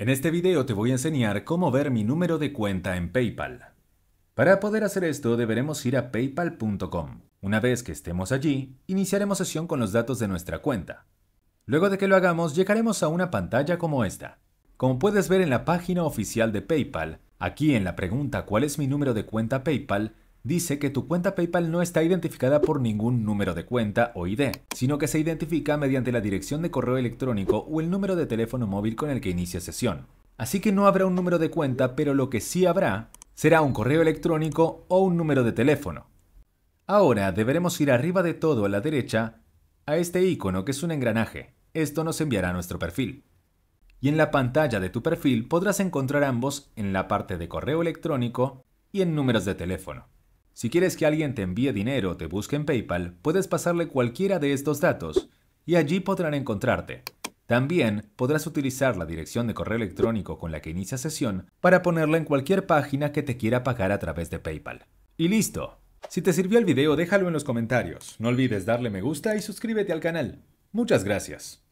En este video te voy a enseñar cómo ver mi número de cuenta en PayPal. Para poder hacer esto deberemos ir a paypal.com. Una vez que estemos allí, iniciaremos sesión con los datos de nuestra cuenta. Luego de que lo hagamos, llegaremos a una pantalla como esta. Como puedes ver en la página oficial de PayPal, aquí en la pregunta ¿Cuál es mi número de cuenta PayPal? dice que tu cuenta PayPal no está identificada por ningún número de cuenta o ID, sino que se identifica mediante la dirección de correo electrónico o el número de teléfono móvil con el que inicia sesión. Así que no habrá un número de cuenta, pero lo que sí habrá será un correo electrónico o un número de teléfono. Ahora deberemos ir arriba de todo a la derecha a este icono que es un engranaje. Esto nos enviará a nuestro perfil. Y en la pantalla de tu perfil podrás encontrar ambos en la parte de correo electrónico y en números de teléfono. Si quieres que alguien te envíe dinero o te busque en PayPal, puedes pasarle cualquiera de estos datos y allí podrán encontrarte. También podrás utilizar la dirección de correo electrónico con la que inicia sesión para ponerla en cualquier página que te quiera pagar a través de PayPal. Y listo. Si te sirvió el video déjalo en los comentarios, no olvides darle me gusta y suscríbete al canal. Muchas gracias.